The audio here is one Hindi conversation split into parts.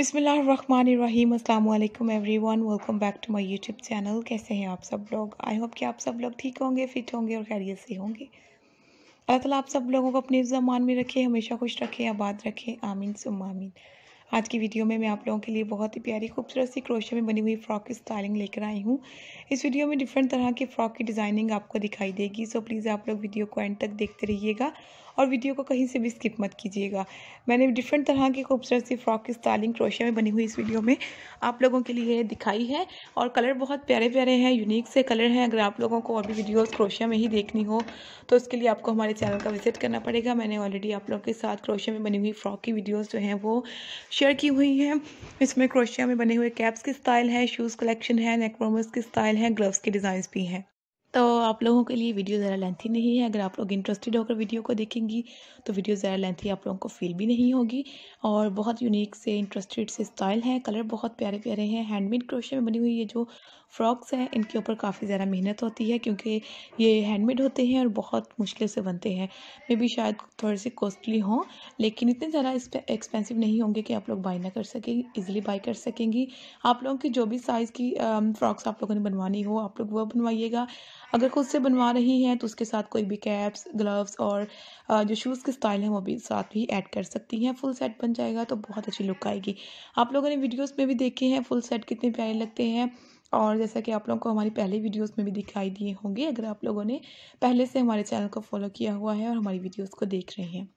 बिसमीम अल्लाम everyone welcome back to my YouTube channel कैसे हैं आप सब लोग आई होप कि आप सब लोग ठीक होंगे फिट होंगे और खैरियत से होंगे अल्लाह ताला आप सब लोगों को अपने ज़मान में रखे हमेशा खुश रखें आबाद रखें आमीन सुम आमीन आज की वीडियो में मैं आप लोगों के लिए बहुत ही प्यारी खूबसूरत सी क्रोशे में बनी हुई फ्रॉक की स्टाइलिंग लेकर आई हूँ इस वीडियो में डिफरेंट तरह की फ्रॉक की डिज़ाइनिंग आपको दिखाई देगी सो प्लीज़ आप लोग वीडियो को एंड तक देखते रहिएगा और वीडियो को कहीं से भी स्किप मत कीजिएगा मैंने डिफरेंट तरह की खूबसूरत सी फ्रॉक की स्टाइलिंग क्रोशे में बनी हुई इस वीडियो में आप लोगों के लिए दिखाई है और कलर बहुत प्यारे प्यारे हैं यूनिक से कलर हैं अगर आप लोगों को और भी वीडियोज़ क्रोशिया में ही देखनी हो तो उसके लिए आपको हमारे चैनल का विजिट करना पड़ेगा मैंने ऑलरेडी आप लोगों के साथ क्रोशिया में बनी हुई फ्रॉक की वीडियोज़ जो हैं वो शेयर की हुई हैं इसमें क्रोशिया में बने हुए कैप्स के स्टाइल है शूज़ कलेक्शन है नेकवॉमर्स के स्टाइल हैं ग्लव्स के डिज़ाइंस भी हैं तो आप लोगों के लिए वीडियो ज़रा लेंथी नहीं है अगर आप लोग इंटरेस्टेड होकर वीडियो को देखेंगी तो वीडियो ज़रा लेंथी आप लोगों को फील भी नहीं होगी और बहुत यूनिक से इंटरेस्टेड से स्टाइल है कलर बहुत प्यारे प्यारे हैं हैंडमेड क्रोशे में बनी हुई ये जो फ्रॉक्स हैं इनके ऊपर काफ़ी ज़्यादा मेहनत होती है क्योंकि ये हैंडमेड होते हैं और बहुत मुश्किल से बनते हैं मे भी शायद थोड़े से कॉस्टली हों लेकिन इतने ज़्यादा एक्सपेंसिव नहीं होंगे कि आप लोग बाई ना कर सकें ईजिली बाई कर सकेंगी आप लोगों की जो भी साइज़ की फ्रॉक्स आप लोगों ने बनवानी हो आप लोग वह बनवाइएगा अगर खुद से बनवा रही हैं तो उसके साथ कोई भी कैप्स ग्लव्स और जो शूज़ के स्टाइल हैं वो भी साथ भी ऐड कर सकती हैं फुल सेट बन जाएगा तो बहुत अच्छी लुक आएगी आप लोगों ने वीडियोस में भी देखे हैं फुल सेट कितने प्यारे लगते हैं और जैसा कि आप लोगों को हमारी पहले वीडियोस में भी दिखाई दिए होंगे अगर आप लोगों ने पहले से हमारे चैनल को फॉलो किया हुआ है और हमारी वीडियोस को देख रहे हैं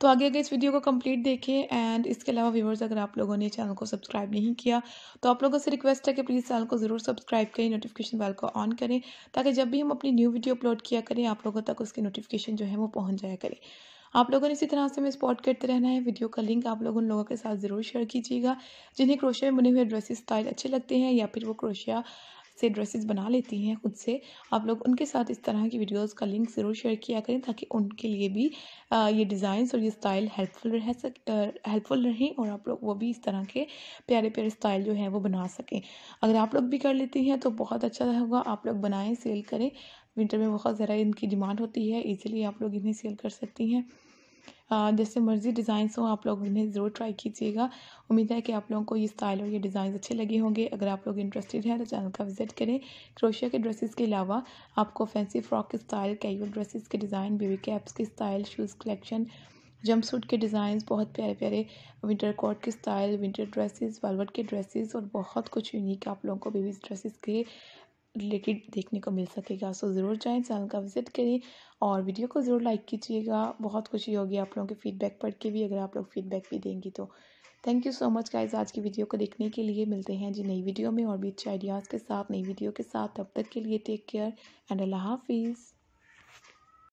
तो आगे आगे इस वीडियो को कंप्लीट देखें एंड इसके अलावा व्यूवर्स अगर आप लोगों ने चैनल को सब्सक्राइब नहीं किया तो आप लोगों से रिक्वेस्ट है कि प्लीज़ चैनल को ज़रूर सब्सक्राइब करें नोटिफिकेशन बेल को ऑन करें ताकि जब भी हम अपनी न्यू वीडियो अपलोड किया करें आप लोगों तक उसकी नोटिफिकेशन जो है वो पहुँच जाया करें आप लोगों ने इसी तरह से हमें स्पॉट करते रहना है वीडियो का लिंक आप लोग उन लोगों के साथ ज़रूर शेयर कीजिएगा जिन्हें क्रोशिया में बने हुए ड्रेसेस स्टाइल अच्छे लगते हैं या फिर वो क्रोशिया से ड्रेसेस बना लेती हैं खुद से आप लोग उनके साथ इस तरह की वीडियोस का लिंक ज़रूर शेयर किया करें ताकि उनके लिए भी ये डिज़ाइंस और ये स्टाइल हेल्पफुल रह सक हेल्पफुल रहें और आप लोग वो भी इस तरह के प्यारे प्यारे स्टाइल जो है वो बना सकें अगर आप लोग भी कर लेती हैं तो बहुत अच्छा होगा आप लोग बनाएँ सेल करें विंटर में बहुत ज़रा इनकी डिमांड होती है इसीलिए आप लोग इन्हें सेल कर सकती हैं जैसे मर्ज़ी डिज़ाइंस हो आप लोग इन्हें ज़रूर ट्राई कीजिएगा उम्मीद है कि आप लोगों को ये स्टाइल और ये डिज़ाइन अच्छे लगे होंगे अगर आप लोग इंटरेस्टेड हैं तो चैनल का विजिट करें क्रोशिया के ड्रेसेस के अलावा आपको फैंसी फ्रॉक के स्टाइल कैजुअल ड्रेसेस के डिज़ाइन बेबी कैप्स के style shoes collection jumpsuit के डिज़ाइन बहुत प्यारे प्यारे विंटर कोट के स्टाइल विंटर ड्रेसेस वालवट के ड्रेसेस और बहुत कुछ यूनिक आप लोगों को बेबीज़ ड्रेसेस के रिलेटेड देखने को मिल सकेगा सो ज़रूर जाएँ चैनल का विज़िट करें और वीडियो को ज़रूर लाइक कीजिएगा बहुत खुशी होगी आप लोगों के फीडबैक पढ़ के भी अगर आप लोग फीडबैक भी देंगी तो thank you so much guys आज की वीडियो को देखने के लिए मिलते हैं जी नई वीडियो में और भी अच्छे आइडियाज़ के साथ नई वीडियो के साथ तब तक के लिए टेक केयर एंड अल्लाह हाफिज़